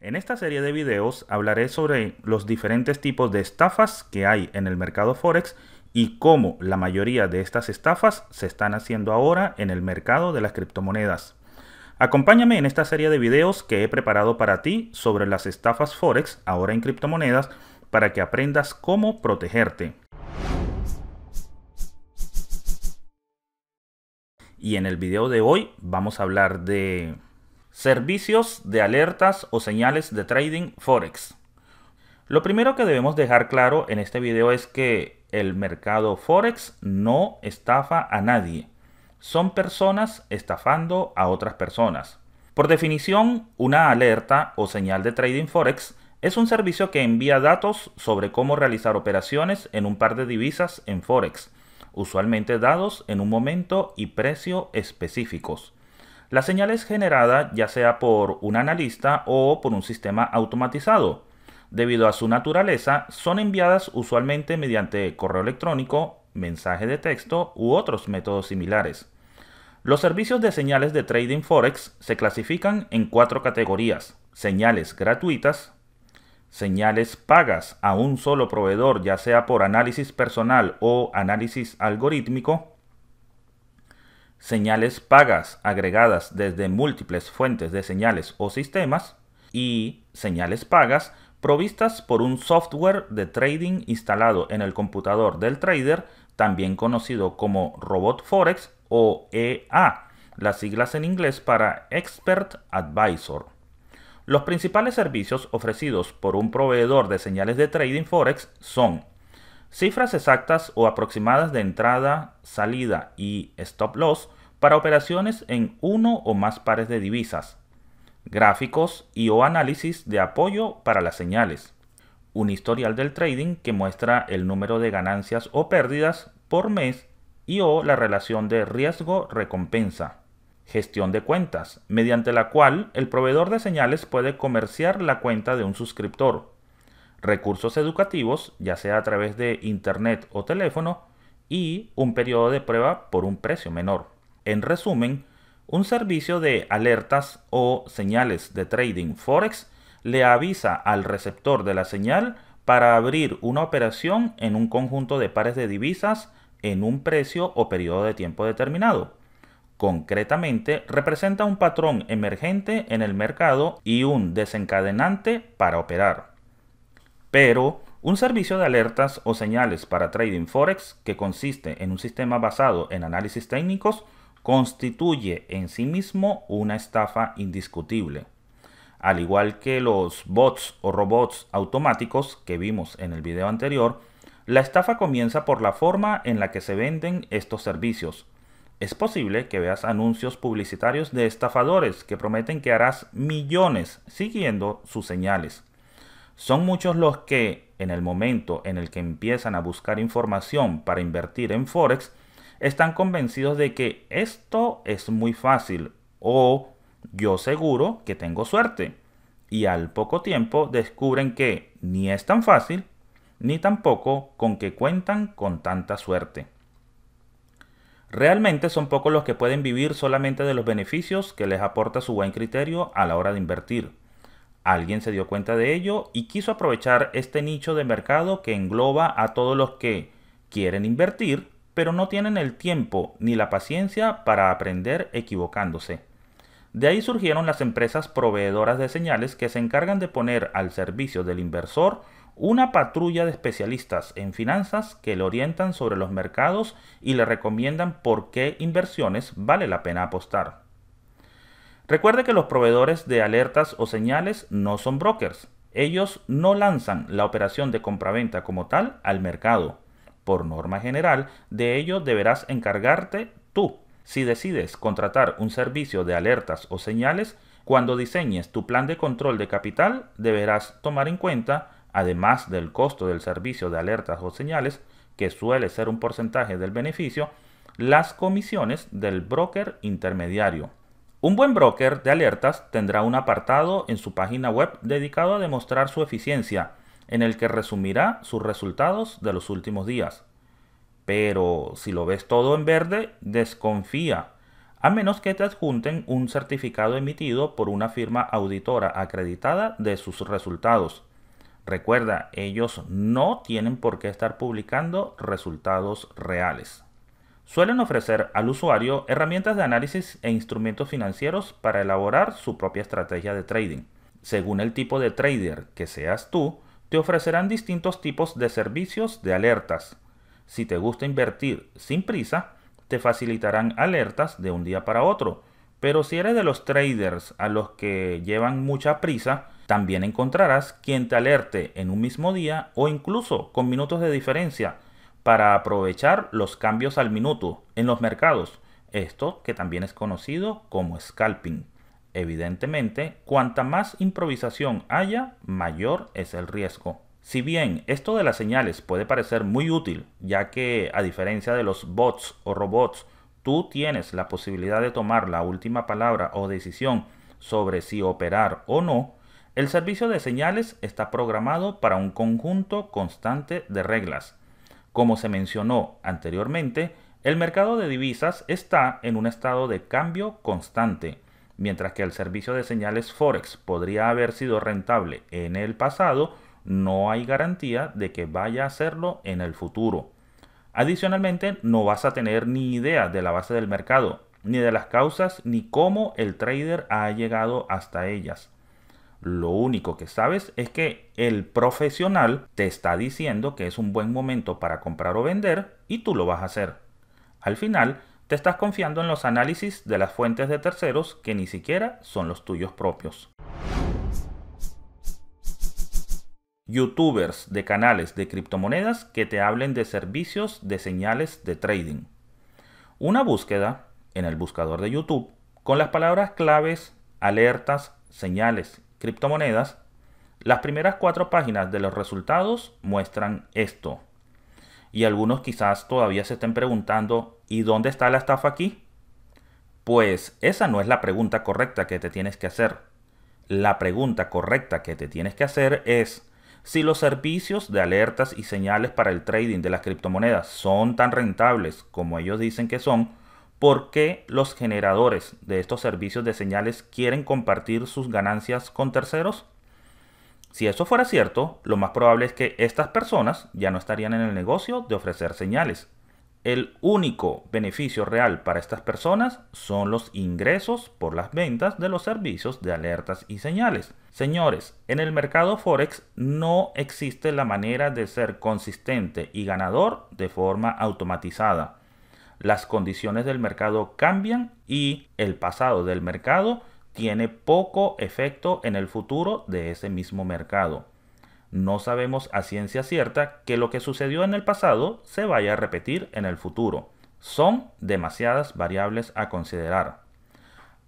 En esta serie de videos hablaré sobre los diferentes tipos de estafas que hay en el mercado Forex y cómo la mayoría de estas estafas se están haciendo ahora en el mercado de las criptomonedas. Acompáñame en esta serie de videos que he preparado para ti sobre las estafas Forex ahora en criptomonedas para que aprendas cómo protegerte. Y en el video de hoy vamos a hablar de Servicios de alertas o señales de trading forex. Lo primero que debemos dejar claro en este video es que el mercado forex no estafa a nadie. Son personas estafando a otras personas. Por definición, una alerta o señal de trading forex es un servicio que envía datos sobre cómo realizar operaciones en un par de divisas en forex, usualmente dados en un momento y precio específicos. La señal es generada ya sea por un analista o por un sistema automatizado. Debido a su naturaleza, son enviadas usualmente mediante correo electrónico, mensaje de texto u otros métodos similares. Los servicios de señales de trading forex se clasifican en cuatro categorías. Señales gratuitas, señales pagas a un solo proveedor, ya sea por análisis personal o análisis algorítmico, señales pagas agregadas desde múltiples fuentes de señales o sistemas y señales pagas provistas por un software de trading instalado en el computador del trader, también conocido como Robot Forex o EA, las siglas en inglés para Expert Advisor. Los principales servicios ofrecidos por un proveedor de señales de trading Forex son Cifras exactas o aproximadas de entrada, salida y stop loss para operaciones en uno o más pares de divisas. Gráficos y o análisis de apoyo para las señales. Un historial del trading que muestra el número de ganancias o pérdidas por mes y o la relación de riesgo-recompensa. Gestión de cuentas, mediante la cual el proveedor de señales puede comerciar la cuenta de un suscriptor, recursos educativos, ya sea a través de internet o teléfono, y un periodo de prueba por un precio menor. En resumen, un servicio de alertas o señales de trading forex le avisa al receptor de la señal para abrir una operación en un conjunto de pares de divisas en un precio o periodo de tiempo determinado. Concretamente, representa un patrón emergente en el mercado y un desencadenante para operar pero un servicio de alertas o señales para trading forex que consiste en un sistema basado en análisis técnicos constituye en sí mismo una estafa indiscutible. Al igual que los bots o robots automáticos que vimos en el video anterior, la estafa comienza por la forma en la que se venden estos servicios. Es posible que veas anuncios publicitarios de estafadores que prometen que harás millones siguiendo sus señales son muchos los que, en el momento en el que empiezan a buscar información para invertir en Forex, están convencidos de que esto es muy fácil o yo seguro que tengo suerte. Y al poco tiempo descubren que ni es tan fácil, ni tampoco con que cuentan con tanta suerte. Realmente son pocos los que pueden vivir solamente de los beneficios que les aporta su buen criterio a la hora de invertir. Alguien se dio cuenta de ello y quiso aprovechar este nicho de mercado que engloba a todos los que quieren invertir, pero no tienen el tiempo ni la paciencia para aprender equivocándose. De ahí surgieron las empresas proveedoras de señales que se encargan de poner al servicio del inversor una patrulla de especialistas en finanzas que le orientan sobre los mercados y le recomiendan por qué inversiones vale la pena apostar. Recuerde que los proveedores de alertas o señales no son brokers. Ellos no lanzan la operación de compraventa como tal al mercado. Por norma general, de ello deberás encargarte tú. Si decides contratar un servicio de alertas o señales, cuando diseñes tu plan de control de capital, deberás tomar en cuenta, además del costo del servicio de alertas o señales, que suele ser un porcentaje del beneficio, las comisiones del broker intermediario. Un buen broker de alertas tendrá un apartado en su página web dedicado a demostrar su eficiencia, en el que resumirá sus resultados de los últimos días. Pero si lo ves todo en verde, desconfía, a menos que te adjunten un certificado emitido por una firma auditora acreditada de sus resultados. Recuerda, ellos no tienen por qué estar publicando resultados reales suelen ofrecer al usuario herramientas de análisis e instrumentos financieros para elaborar su propia estrategia de trading. Según el tipo de trader que seas tú, te ofrecerán distintos tipos de servicios de alertas. Si te gusta invertir sin prisa, te facilitarán alertas de un día para otro. Pero si eres de los traders a los que llevan mucha prisa, también encontrarás quien te alerte en un mismo día o incluso con minutos de diferencia para aprovechar los cambios al minuto en los mercados, esto que también es conocido como scalping. Evidentemente, cuanta más improvisación haya, mayor es el riesgo. Si bien esto de las señales puede parecer muy útil, ya que a diferencia de los bots o robots, tú tienes la posibilidad de tomar la última palabra o decisión sobre si operar o no, el servicio de señales está programado para un conjunto constante de reglas como se mencionó anteriormente, el mercado de divisas está en un estado de cambio constante, mientras que el servicio de señales Forex podría haber sido rentable en el pasado, no hay garantía de que vaya a serlo en el futuro. Adicionalmente, no vas a tener ni idea de la base del mercado, ni de las causas, ni cómo el trader ha llegado hasta ellas. Lo único que sabes es que el profesional te está diciendo que es un buen momento para comprar o vender y tú lo vas a hacer. Al final, te estás confiando en los análisis de las fuentes de terceros que ni siquiera son los tuyos propios. Youtubers de canales de criptomonedas que te hablen de servicios de señales de trading. Una búsqueda en el buscador de YouTube con las palabras claves, alertas, señales criptomonedas, las primeras cuatro páginas de los resultados muestran esto. Y algunos quizás todavía se estén preguntando, ¿y dónde está la estafa aquí? Pues esa no es la pregunta correcta que te tienes que hacer. La pregunta correcta que te tienes que hacer es si los servicios de alertas y señales para el trading de las criptomonedas son tan rentables como ellos dicen que son, por qué los generadores de estos servicios de señales quieren compartir sus ganancias con terceros? Si eso fuera cierto, lo más probable es que estas personas ya no estarían en el negocio de ofrecer señales. El único beneficio real para estas personas son los ingresos por las ventas de los servicios de alertas y señales. Señores, en el mercado Forex no existe la manera de ser consistente y ganador de forma automatizada las condiciones del mercado cambian y el pasado del mercado tiene poco efecto en el futuro de ese mismo mercado. No sabemos a ciencia cierta que lo que sucedió en el pasado se vaya a repetir en el futuro. Son demasiadas variables a considerar.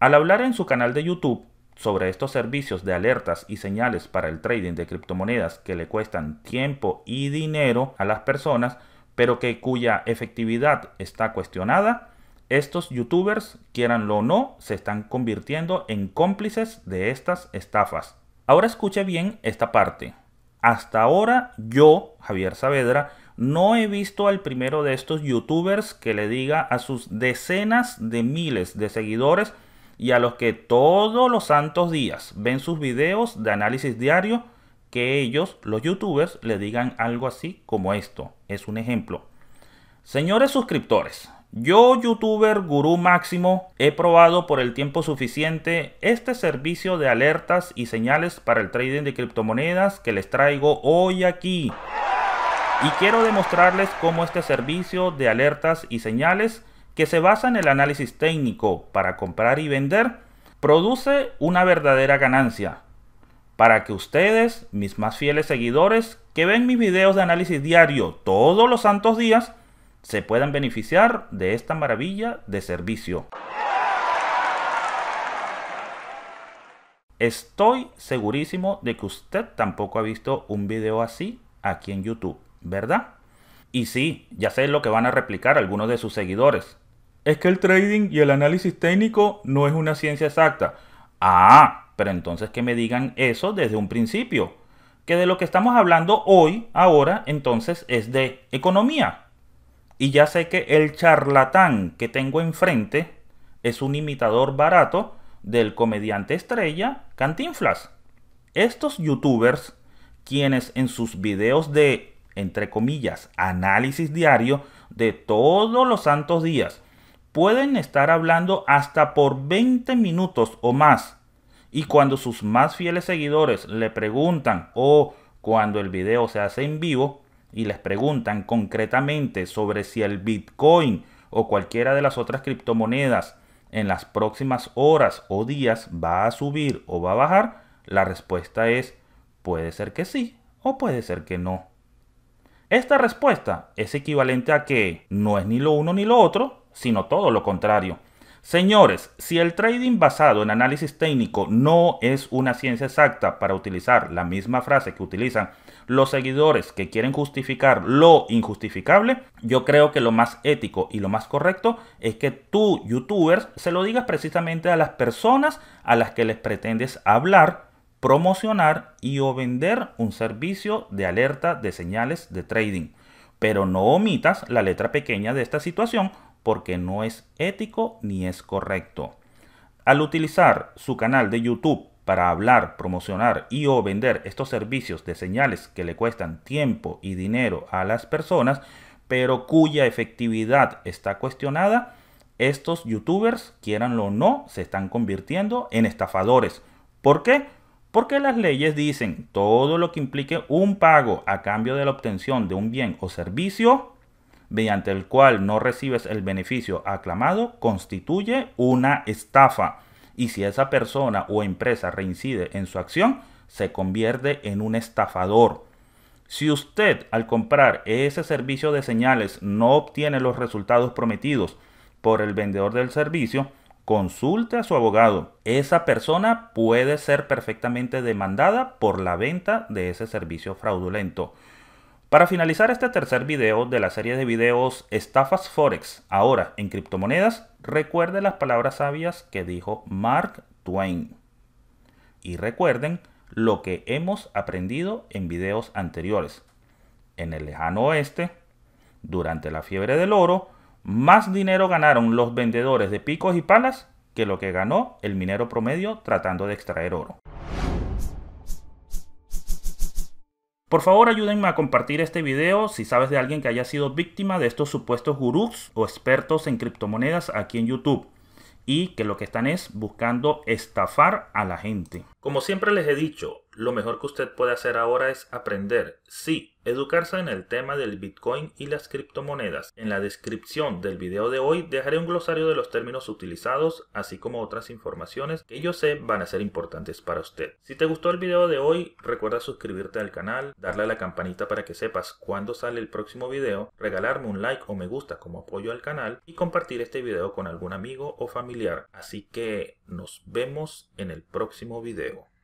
Al hablar en su canal de YouTube sobre estos servicios de alertas y señales para el trading de criptomonedas que le cuestan tiempo y dinero a las personas, pero que cuya efectividad está cuestionada, estos youtubers, quieranlo o no, se están convirtiendo en cómplices de estas estafas. Ahora escuche bien esta parte. Hasta ahora yo, Javier Saavedra, no he visto al primero de estos youtubers que le diga a sus decenas de miles de seguidores y a los que todos los santos días ven sus videos de análisis diario, que ellos, los youtubers, le digan algo así como esto. Es un ejemplo. Señores suscriptores, yo, youtuber gurú máximo, he probado por el tiempo suficiente este servicio de alertas y señales para el trading de criptomonedas que les traigo hoy aquí. Y quiero demostrarles cómo este servicio de alertas y señales, que se basa en el análisis técnico para comprar y vender, produce una verdadera ganancia para que ustedes, mis más fieles seguidores, que ven mis videos de análisis diario todos los santos días, se puedan beneficiar de esta maravilla de servicio. Estoy segurísimo de que usted tampoco ha visto un video así aquí en YouTube, ¿verdad? Y sí, ya sé lo que van a replicar algunos de sus seguidores. Es que el trading y el análisis técnico no es una ciencia exacta. Ah, pero entonces que me digan eso desde un principio. Que de lo que estamos hablando hoy, ahora, entonces es de economía. Y ya sé que el charlatán que tengo enfrente es un imitador barato del comediante estrella Cantinflas. Estos youtubers, quienes en sus videos de, entre comillas, análisis diario de todos los santos días, pueden estar hablando hasta por 20 minutos o más y cuando sus más fieles seguidores le preguntan o cuando el video se hace en vivo y les preguntan concretamente sobre si el Bitcoin o cualquiera de las otras criptomonedas en las próximas horas o días va a subir o va a bajar, la respuesta es puede ser que sí o puede ser que no. Esta respuesta es equivalente a que no es ni lo uno ni lo otro, sino todo lo contrario. Señores, si el trading basado en análisis técnico no es una ciencia exacta para utilizar la misma frase que utilizan los seguidores que quieren justificar lo injustificable, yo creo que lo más ético y lo más correcto es que tú, youtubers, se lo digas precisamente a las personas a las que les pretendes hablar, promocionar y o vender un servicio de alerta de señales de trading. Pero no omitas la letra pequeña de esta situación porque no es ético ni es correcto. Al utilizar su canal de YouTube para hablar, promocionar y o vender estos servicios de señales que le cuestan tiempo y dinero a las personas, pero cuya efectividad está cuestionada, estos youtubers, quieran o no, se están convirtiendo en estafadores. ¿Por qué? Porque las leyes dicen todo lo que implique un pago a cambio de la obtención de un bien o servicio mediante el cual no recibes el beneficio aclamado constituye una estafa. Y si esa persona o empresa reincide en su acción, se convierte en un estafador. Si usted al comprar ese servicio de señales no obtiene los resultados prometidos por el vendedor del servicio, consulte a su abogado. Esa persona puede ser perfectamente demandada por la venta de ese servicio fraudulento. Para finalizar este tercer video de la serie de videos Estafas Forex, ahora en criptomonedas, recuerden las palabras sabias que dijo Mark Twain. Y recuerden lo que hemos aprendido en videos anteriores. En el lejano oeste, durante la fiebre del oro, más dinero ganaron los vendedores de picos y palas que lo que ganó el minero promedio tratando de extraer oro. Por favor ayúdenme a compartir este video si sabes de alguien que haya sido víctima de estos supuestos gurús o expertos en criptomonedas aquí en YouTube y que lo que están es buscando estafar a la gente. Como siempre les he dicho, lo mejor que usted puede hacer ahora es aprender, sí, educarse en el tema del Bitcoin y las criptomonedas. En la descripción del video de hoy dejaré un glosario de los términos utilizados, así como otras informaciones que yo sé van a ser importantes para usted. Si te gustó el video de hoy, recuerda suscribirte al canal, darle a la campanita para que sepas cuándo sale el próximo video, regalarme un like o me gusta como apoyo al canal y compartir este video con algún amigo o familiar. Así que nos vemos en el próximo video.